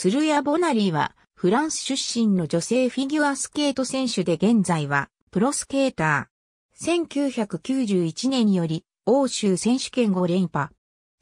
スルヤ・ボナリーは、フランス出身の女性フィギュアスケート選手で現在は、プロスケーター。1991年より、欧州選手権5連覇。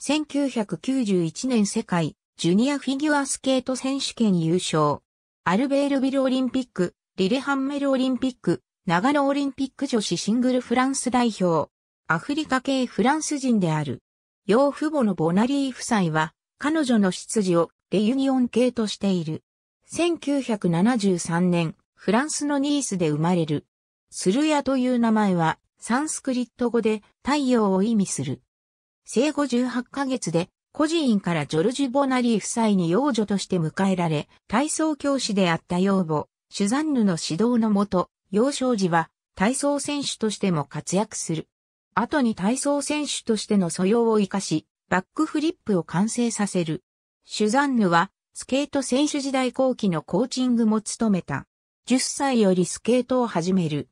1991年世界、ジュニアフィギュアスケート選手権優勝。アルベールビルオリンピック、リレハンメルオリンピック、長野オリンピック女子シングルフランス代表。アフリカ系フランス人である。養父母のボナリー夫妻は、彼女の出自をレユニオン系としている。1973年、フランスのニースで生まれる。スルヤという名前は、サンスクリット語で太陽を意味する。生後18ヶ月で、孤児院からジョルジュ・ボナリー夫妻に幼女として迎えられ、体操教師であった養母、シュザンヌの指導のもと、幼少時は体操選手としても活躍する。後に体操選手としての素養を活かし、バックフリップを完成させる。シュザンヌは、スケート選手時代後期のコーチングも務めた。10歳よりスケートを始める。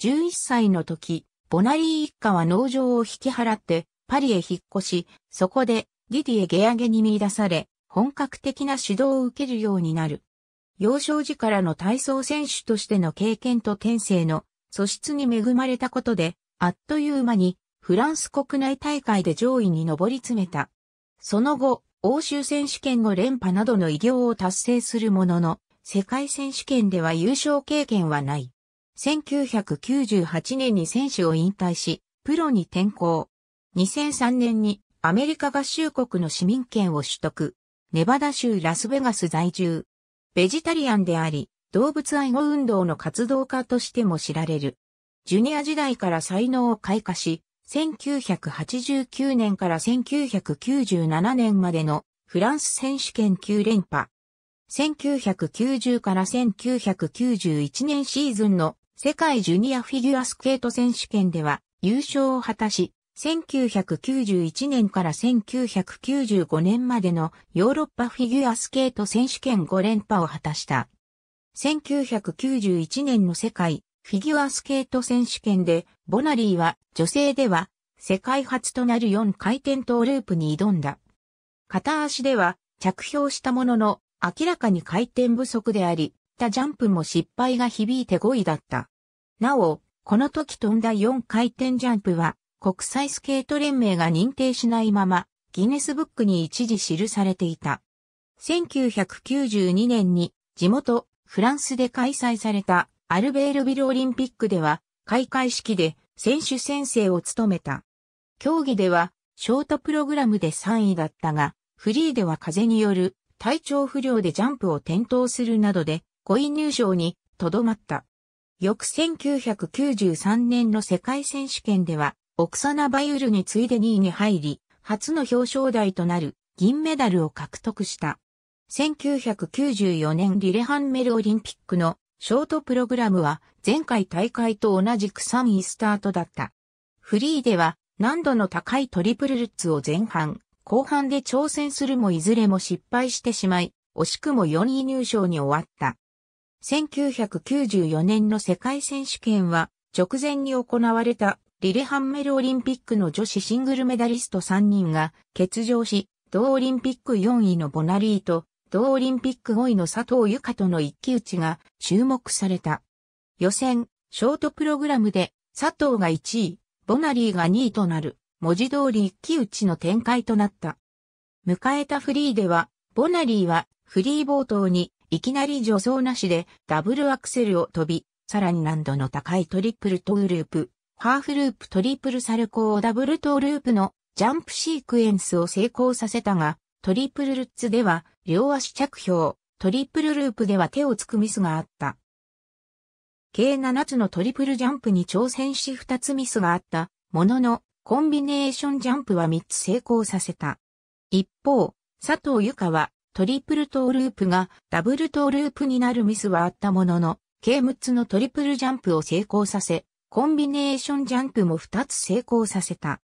11歳の時、ボナリー一家は農場を引き払って、パリへ引っ越し、そこで、ディディエ・ゲアゲに見出され、本格的な指導を受けるようになる。幼少時からの体操選手としての経験と天性の素質に恵まれたことで、あっという間にフランス国内大会で上位に上り詰めた。その後、欧州選手権の連覇などの偉業を達成するものの、世界選手権では優勝経験はない。1998年に選手を引退し、プロに転向。2003年にアメリカ合衆国の市民権を取得。ネバダ州ラスベガス在住。ベジタリアンであり、動物愛護運動の活動家としても知られる。ジュニア時代から才能を開花し、1989年から1997年までのフランス選手権9連覇。1990から1991年シーズンの世界ジュニアフィギュアスケート選手権では優勝を果たし、1991年から1995年までのヨーロッパフィギュアスケート選手権5連覇を果たした。1991年の世界フィギュアスケート選手権で、ボナリーは女性では世界初となる4回転トーループに挑んだ。片足では着氷したものの明らかに回転不足であり、たジャンプも失敗が響いて5位だった。なお、この時飛んだ4回転ジャンプは国際スケート連盟が認定しないままギネスブックに一時記されていた。1992年に地元フランスで開催されたアルベールビルオリンピックでは開会式で選手宣誓を務めた。競技ではショートプログラムで3位だったが、フリーでは風による体調不良でジャンプを転倒するなどで5位入賞にとどまった。翌1993年の世界選手権では、オクサナ・バユルに次いで2位に入り、初の表彰台となる銀メダルを獲得した。1994年リレハンメルオリンピックのショートプログラムは前回大会と同じく3位スタートだった。フリーでは難度の高いトリプルルッツを前半、後半で挑戦するもいずれも失敗してしまい、惜しくも4位入賞に終わった。1994年の世界選手権は直前に行われたリレハンメルオリンピックの女子シングルメダリスト3人が欠場し、同オリンピック4位のボナリーと同オリンピック5位の佐藤ゆかとの一騎打ちが注目された。予選、ショートプログラムで佐藤が1位、ボナリーが2位となる、文字通り一騎打ちの展開となった。迎えたフリーでは、ボナリーはフリー冒頭にいきなり助走なしでダブルアクセルを飛び、さらに難度の高いトリプルトゥループ、ハーフループトリプルサルコーダブルトーループのジャンプシークエンスを成功させたが、トリプルルッツでは両足着氷、トリプルループでは手をつくミスがあった。計7つのトリプルジャンプに挑戦し2つミスがあった、ものの、コンビネーションジャンプは3つ成功させた。一方、佐藤ゆかは、トリプルトーループがダブルトーループになるミスはあったものの、計6つのトリプルジャンプを成功させ、コンビネーションジャンプも2つ成功させた。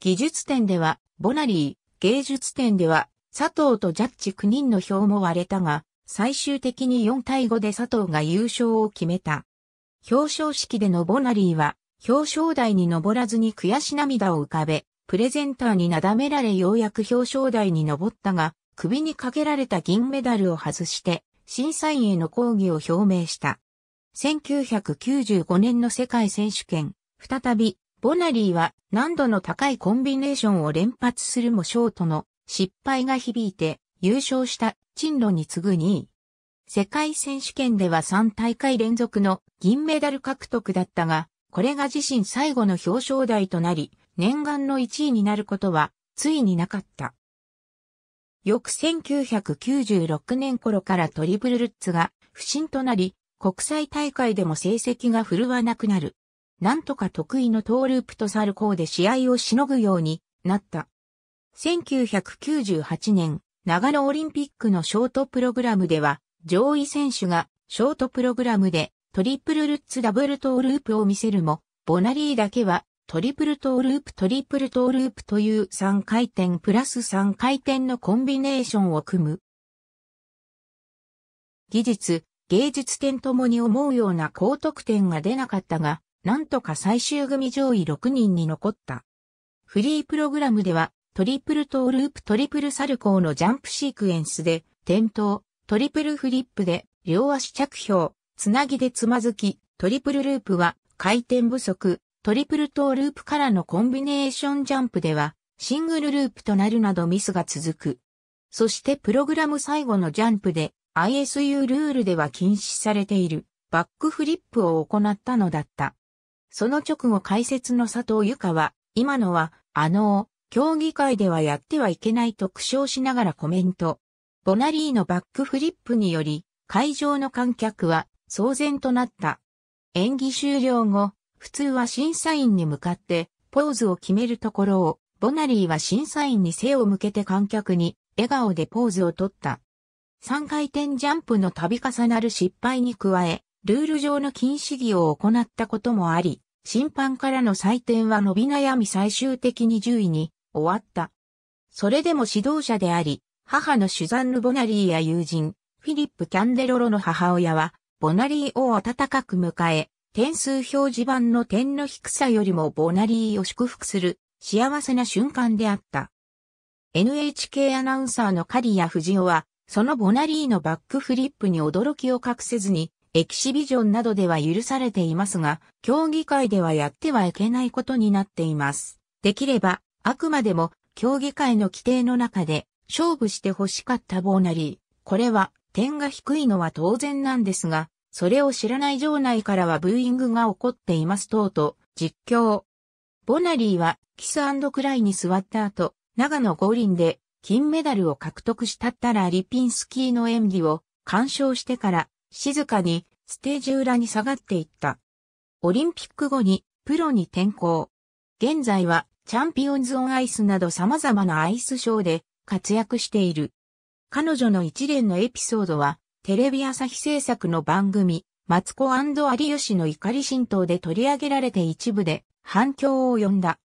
技術点では、ボナリー、芸術点では、佐藤とジャッジ9人の票も割れたが、最終的に4対5で佐藤が優勝を決めた。表彰式でのボナリーは、表彰台に登らずに悔し涙を浮かべ、プレゼンターになだめられようやく表彰台に登ったが、首にかけられた銀メダルを外して、審査員への抗議を表明した。1995年の世界選手権、再び、ボナリーは難度の高いコンビネーションを連発するもショートの失敗が響いて優勝した陳路に次ぐ2位。世界選手権では3大会連続の銀メダル獲得だったが、これが自身最後の表彰台となり、念願の1位になることは、ついになかった。翌1996年頃からトリブルルッツが不振となり、国際大会でも成績が振るわなくなる。なんとか得意のトーループとサルコーで試合をしのぐようになった。1998年、長野オリンピックのショートプログラムでは、上位選手がショートプログラムでトリプルルッツダブルトーループを見せるも、ボナリーだけはトリプルトーループトリプルトーループという3回転プラス3回転のコンビネーションを組む。技術、芸術点ともに思うような高得点が出なかったが、なんとか最終組上位6人に残った。フリープログラムではトリプルトーループトリプルサルコーのジャンプシークエンスで、転倒、トリプルフリップで、両足着氷、つなぎでつまずき、トリプルループは、回転不足、トリプルトーループからのコンビネーションジャンプでは、シングルループとなるなどミスが続く。そしてプログラム最後のジャンプで、ISU ルールでは禁止されている、バックフリップを行ったのだった。その直後解説の佐藤由香は、今のは、あの競技会ではやってはいけないと苦笑しながらコメント。ボナリーのバックフリップにより、会場の観客は騒然となった。演技終了後、普通は審査員に向かってポーズを決めるところを、ボナリーは審査員に背を向けて観客に笑顔でポーズをとった。3回転ジャンプの度重なる失敗に加え、ルール上の禁止儀を行ったこともあり、審判からの採点は伸び悩み最終的に10位に終わった。それでも指導者であり、母のシュザンヌ・ボナリーや友人、フィリップ・キャンデロロの母親は、ボナリーを温かく迎え、点数表示板の点の低さよりもボナリーを祝福する幸せな瞬間であった。NHK アナウンサーのア・フ藤オは、そのボナリーのバックフリップに驚きを隠せずに、エキシビジョンなどでは許されていますが、競技会ではやってはいけないことになっています。できれば、あくまでも競技会の規定の中で勝負して欲しかったボーナリー。これは点が低いのは当然なんですが、それを知らない場内からはブーイングが起こっています等と、実況。ボナリーはキスクライに座った後、長野五輪で金メダルを獲得したったらリピンスキーの演技を鑑賞してから静かにステージ裏に下がっていった。オリンピック後にプロに転向。現在はチャンピオンズ・オン・アイスなど様々なアイスショーで活躍している。彼女の一連のエピソードは、テレビ朝日制作の番組、マツコ有吉の怒り浸透で取り上げられて一部で反響を呼んだ。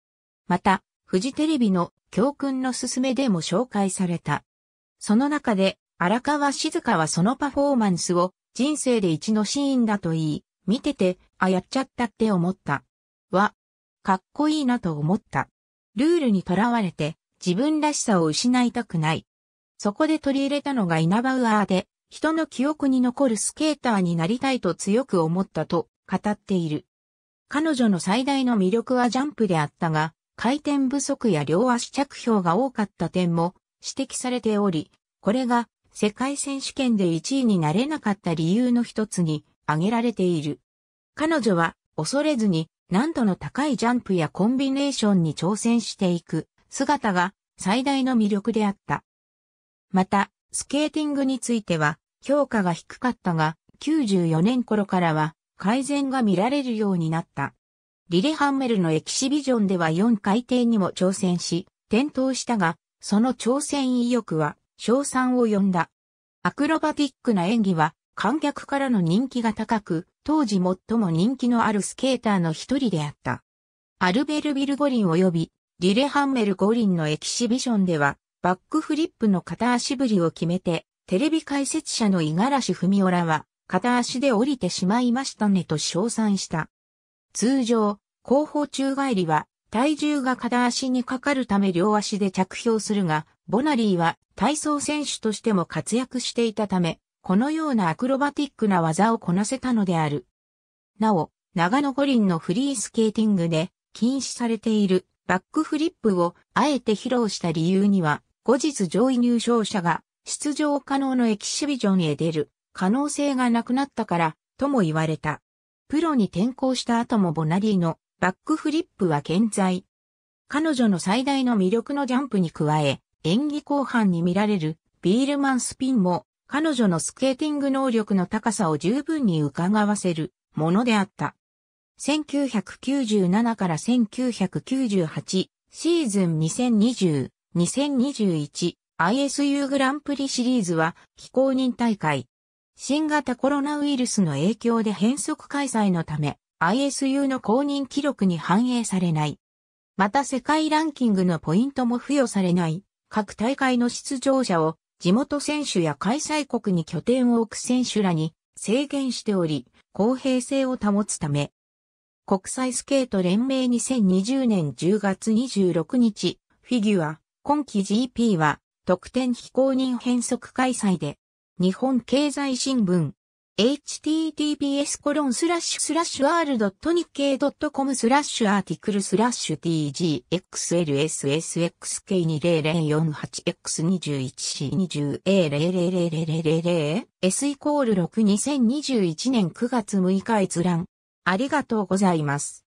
また、フジテレビの教訓のすすめでも紹介された。その中で、荒川静香はそのパフォーマンスを人生で一のシーンだと言い、見てて、あ、やっちゃったって思った。は、かっこいいなと思った。ルールにとらわれて自分らしさを失いたくない。そこで取り入れたのがイナバウアーで、人の記憶に残るスケーターになりたいと強く思ったと語っている。彼女の最大の魅力はジャンプであったが、回転不足や両足着氷が多かった点も指摘されており、これが世界選手権で1位になれなかった理由の一つに挙げられている。彼女は恐れずに難度の高いジャンプやコンビネーションに挑戦していく姿が最大の魅力であった。また、スケーティングについては評価が低かったが、94年頃からは改善が見られるようになった。リレハンメルのエキシビジョンでは4回転にも挑戦し、転倒したが、その挑戦意欲は賞賛を呼んだ。アクロバティックな演技は観客からの人気が高く、当時最も人気のあるスケーターの一人であった。アルベルビル五輪及びリレハンメル五輪のエキシビションでは、バックフリップの片足ぶりを決めて、テレビ解説者の五十嵐文夫らは、片足で降りてしまいましたねと称賛した。通常、後方宙返りは、体重が片足にかかるため両足で着氷するが、ボナリーは体操選手としても活躍していたため、このようなアクロバティックな技をこなせたのである。なお、長野五輪のフリースケーティングで禁止されているバックフリップをあえて披露した理由には、後日上位入賞者が出場可能のエキシビジョンへ出る可能性がなくなったからとも言われた。プロに転向した後もボナリーのバックフリップは健在。彼女の最大の魅力のジャンプに加え、演技後半に見られるビールマンスピンも彼女のスケーティング能力の高さを十分に伺わせるものであった。1997から1998シーズン2020、2021 ISU グランプリシリーズは非公認大会。新型コロナウイルスの影響で変則開催のため ISU の公認記録に反映されない。また世界ランキングのポイントも付与されない各大会の出場者を地元選手や開催国に拠点を置く選手らに制限しており、公平性を保つため、国際スケート連盟2020年10月26日、フィギュア、今季 GP は、特典非公認変則開催で、日本経済新聞、https コロンスラ n i k k e i c o m スラッシュアーティクルスラッシュ t g x l s s x k 2 0 0 4 8 x 2 1 c 2 0 a 0 0 0 0 s イコール6 2021年9月6日閲覧。ありがとうございます。